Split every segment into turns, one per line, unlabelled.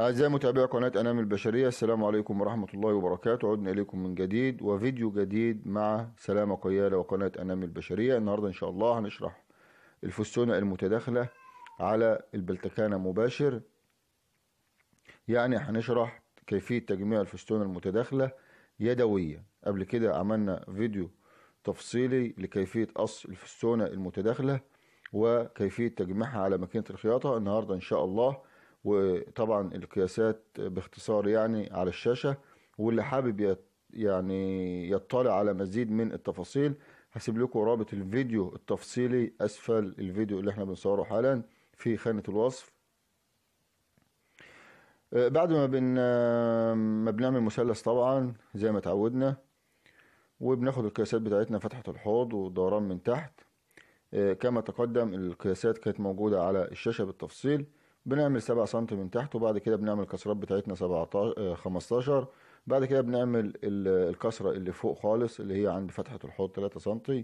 أعزائي متابعي قناة أنام البشرية السلام عليكم ورحمة الله وبركاته عدنا إليكم من جديد وفيديو جديد مع سلامة قيالة وقناة أنام البشرية النهاردة إن شاء الله هنشرح الفستونة المتداخلة على البلتكانة مباشر يعني هنشرح كيفية تجميع الفستونة المتداخلة يدويا قبل كده عملنا فيديو تفصيلي لكيفية قص الفستونة المتداخلة وكيفية تجميعها على ماكينة الخياطة النهاردة إن شاء الله وطبعا القياسات باختصار يعني على الشاشة واللي حابب يعني يطلع على مزيد من التفاصيل هسيب لكم رابط الفيديو التفصيلي أسفل الفيديو اللي احنا بنصوره حالا في خانة الوصف آه، بعد ما بن ما بنعمل مثلث طبعا زي ما اتعودنا وبناخد القياسات بتاعتنا فتحة الحوض والدوران من تحت آه، كما تقدم القياسات كانت موجودة على الشاشة بالتفصيل بنعمل 7 سم من تحت وبعد كده بنعمل الكسرات بتاعتنا 17 15 آه، بعد كده بنعمل الكسرة اللي فوق خالص اللي هي عند فتحة الحوض 3 سم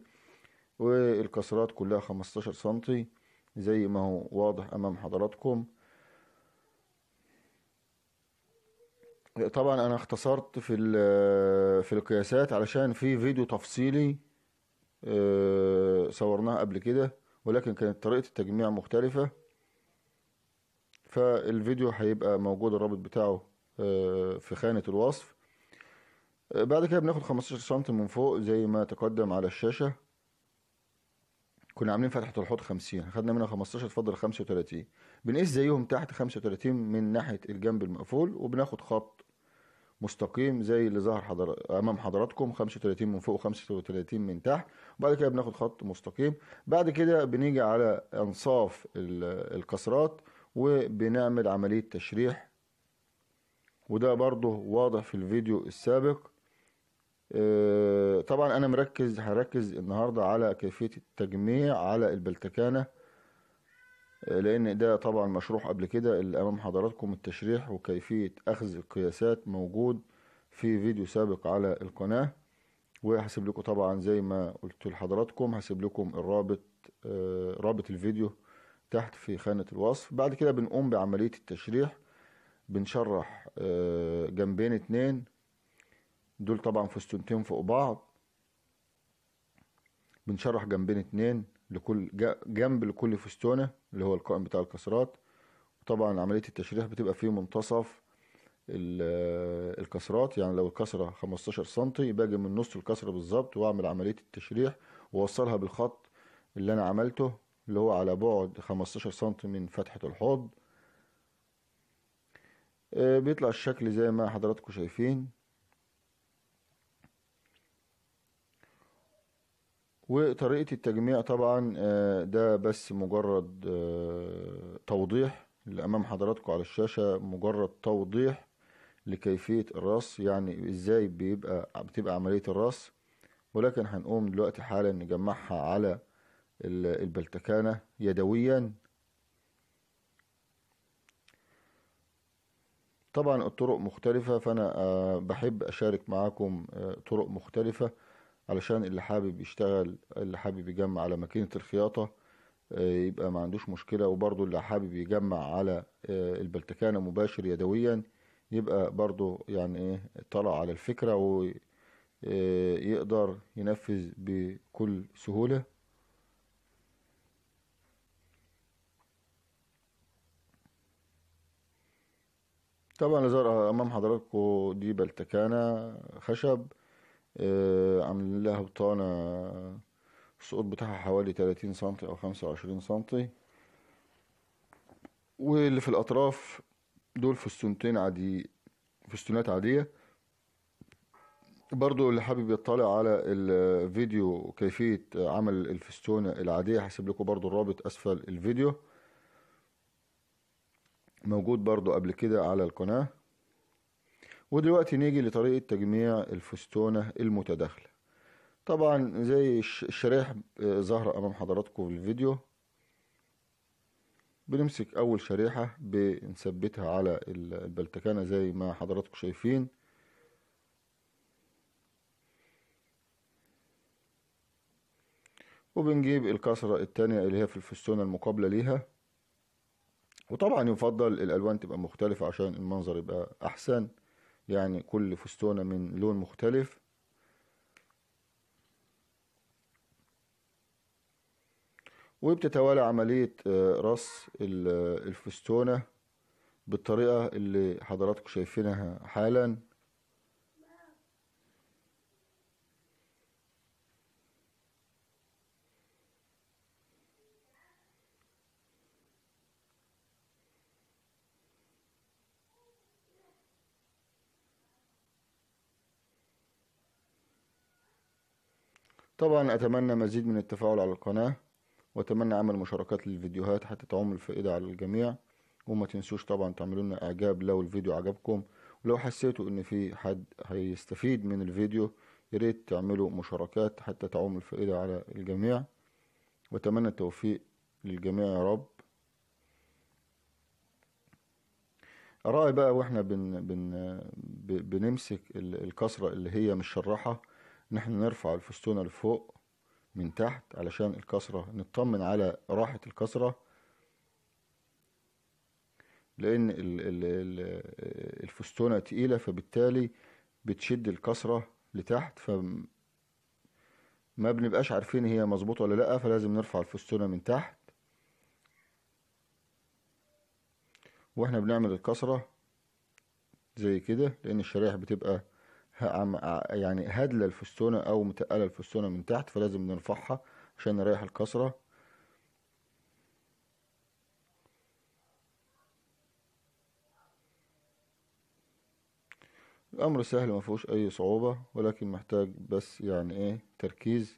والكسرات كلها 15 سم زي ما هو واضح امام حضراتكم طبعا انا اختصرت في في القياسات علشان في فيديو تفصيلي آه، صورناه قبل كده ولكن كانت طريقة التجميع مختلفة فالفيديو هيبقى موجود الرابط بتاعه آه، في خانة الوصف آه، بعد كده بناخد 15 سم من فوق زي ما تقدم على الشاشة كنا عاملين فتحة الحوض 50 خدنا منها 15 اتفضل 35 بنقيس زيهم تحت 35 من ناحية الجنب المقفول وبناخد خط مستقيم زي اللي ظهر حضر... امام حضراتكم 35 من فوق و35 من تحت وبعد كده بناخد خط مستقيم بعد كده بنيجي على انصاف الكسرات وبنعمل عملية تشريح وده برضه واضح في الفيديو السابق آه، طبعا انا مركز هركز النهاردة على كيفية التجميع على البلتكانة آه، لان ده طبعا مشروح قبل كده اللي امام حضراتكم التشريح وكيفية اخذ القياسات موجود في فيديو سابق على القناة وهسيب لكم طبعا زي ما قلت لحضراتكم هسيب لكم الرابط آه، رابط الفيديو تحت في خانة الوصف بعد كده بنقوم بعملية التشريح بنشرح آه، جنبين اتنين دول طبعا فستونتين فوق بعض بنشرح جنبين اتنين لكل جنب لكل فستونة اللي هو القائم بتاع الكسرات وطبعا عملية التشريح بتبقى في منتصف آه، الكسرات يعني لو الكسرة 15 سنتي باجي من نص الكسرة بالظبط واعمل عملية التشريح واوصلها بالخط اللي انا عملته اللي هو على بعد 15 سم من فتحة الحوض آه، بيطلع الشكل زي ما حضراتكم شايفين وطريقة التجميع طبعا آه، ده بس مجرد آه، توضيح اللي امام حضراتكم على الشاشة مجرد توضيح لكيفية الرص يعني ازاي بيبقى بتبقى عملية الرص ولكن هنقوم دلوقتي حالا نجمعها على البلتكانة يدويا طبعا الطرق مختلفة فأنا آه، بحب أشارك معاكم آه، طرق مختلفة علشان اللي حابب يشتغل اللي حابب يجمع على ماكينة الخياطة آه، يبقى ما عندوش مشكلة وبرضو اللي حابب يجمع على البلتكانة مباشر يدويا يبقى برضو يعني ايه طلع على الفكرة ويقدر ينفذ بكل سهولة طبعا الزرقاء امام حضراتكم دي بلتكانه خشب آه، عاملين لها بطانه السقوط بتاعها حوالي 30 سنتي او 25 سنتي واللي في الاطراف دول فستونتين عادي فستونات عاديه برضو اللي حابب يطلع على الفيديو كيفيه عمل الفستونه العاديه هسيب لكم برضو الرابط اسفل الفيديو موجود برضو قبل كده على القناة ودلوقتي نيجي لطريقة تجميع الفستونة المتداخلة طبعا زي الشريح آه، ظهر امام حضراتكم في الفيديو بنمسك اول شريحة بنثبتها على البلتكانة زي ما حضراتكم شايفين وبنجيب الكسرة التانية اللي هي في الفستونة المقابلة ليها وطبعا يفضل الالوان تبقى مختلفه عشان المنظر يبقى احسن يعني كل فستونة من لون مختلف وبتتوالى عملية آه، رص الفستونة بالطريقة اللي حضراتكم شايفينها حالا طبعا أتمنى مزيد من التفاعل على القناة وأتمنى عمل مشاركات للفيديوهات حتى تعم الفائدة على الجميع وما تنسوش طبعا تعملوا لنا إعجاب لو الفيديو عجبكم ولو حسيتوا إن في حد هيستفيد من الفيديو ياريت تعملوا مشاركات حتى تعم الفائدة على الجميع وأتمنى التوفيق للجميع يا رب رأي بقى واحنا بن بن بنمسك الكسرة اللي هي مش شراحة نحن نرفع الفستونة لفوق من تحت علشان الكسرة نطمن على راحة الكسرة لأن الفستونة تقيلة فبالتالي بتشد الكسرة لتحت فما بنبقاش عارفين هي مظبوطة ولا لأ فلازم نرفع الفستونة من تحت واحنا بنعمل الكسرة زي كده لأن الشرايح بتبقى يعني هادله الفستونه او متقله الفستونه من تحت فلازم نرفعها عشان نريح الكسره الامر سهل ما فيهوش اي صعوبه ولكن محتاج بس يعني ايه تركيز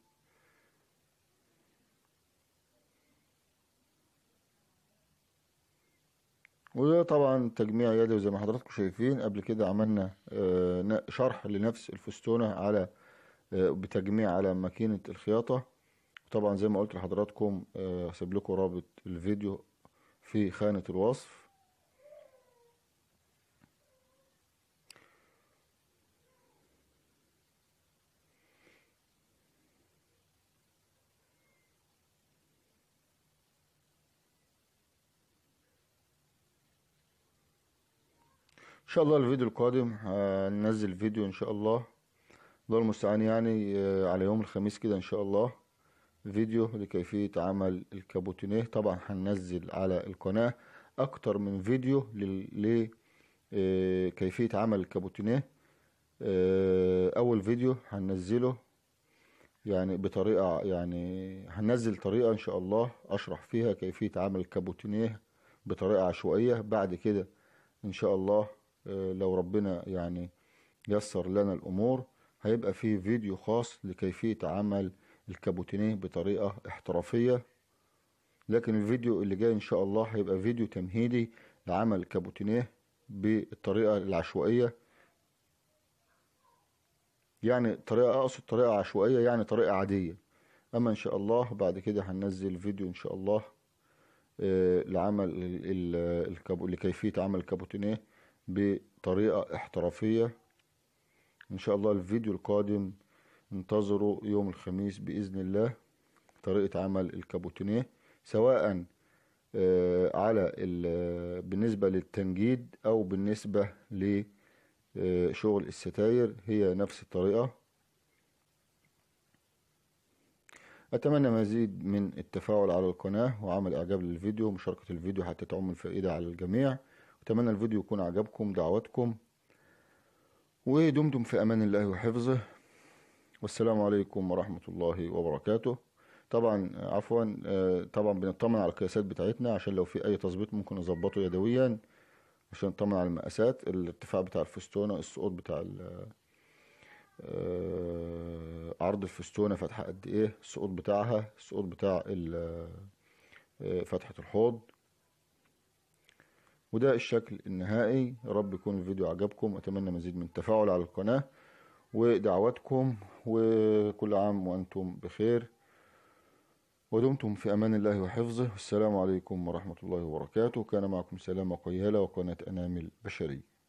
وطبعا تجميع يدي زي ما حضراتكم شايفين قبل كده عملنا آه، شرح لنفس الفستونة على آه، بتجميع على ماكينة الخياطة طبعا زي ما قلت لحضراتكم آه، هسيب لكم رابط الفيديو في خانة الوصف ان شاء الله الفيديو القادم هننزل فيديو ان شاء الله الله المستعان يعني آه، على يوم الخميس كده ان شاء الله فيديو لكيفية عمل الكابوتينيه طبعا هننزل على القناة اكتر من فيديو لكيفية آه، عمل الكابوتينيه آه، اول فيديو هننزله يعني بطريقة يعني هننزل طريقة ان شاء الله اشرح فيها كيفية عمل الكابوتينيه بطريقة عشوائية بعد كده ان شاء الله آه، لو ربنا يعني يسر لنا الأمور هيبقى فيه فيديو خاص لكيفية عمل الكابوتينيه بطريقة احترافية لكن الفيديو اللي جاي إن شاء الله هيبقى فيديو تمهيدي لعمل الكابوتينيه بالطريقة العشوائية يعني طريقة أقصد طريقة عشوائية يعني طريقة عادية أما إن شاء الله بعد كده هننزل فيديو إن شاء الله آه، لعمل لكيفية عمل الكابوتينيه بطريقة احترافية ان شاء الله الفيديو القادم انتظروا يوم الخميس بإذن الله طريقة عمل الكابوتونيه سواء آه، على بالنسبة للتنجيد أو بالنسبة لشغل آه، الستاير هي نفس الطريقة أتمنى مزيد من التفاعل على القناة وعمل إعجاب للفيديو ومشاركة الفيديو حتى تعم الفائدة على الجميع أتمنى الفيديو يكون عجبكم دعواتكم ودمتم في أمان الله وحفظه والسلام عليكم ورحمة الله وبركاته طبعا عفوا آه، طبعا بنطمن على القياسات بتاعتنا عشان لو في أي تظبيط ممكن نظبطه يدويا عشان نطمن على المقاسات الارتفاع بتاع الفستونة السقوط بتاع آه، عرض الفستونة فتحة قد ايه السقوط بتاعها السقوط بتاع آه، فتحة الحوض وده الشكل النهائي رب يكون الفيديو عجبكم اتمنى مزيد من التفاعل على القناة ودعواتكم وكل عام وانتم بخير ودمتم في امان الله وحفظه والسلام عليكم ورحمة الله وبركاته كان معكم سلام قيالة وقناة انامل بشري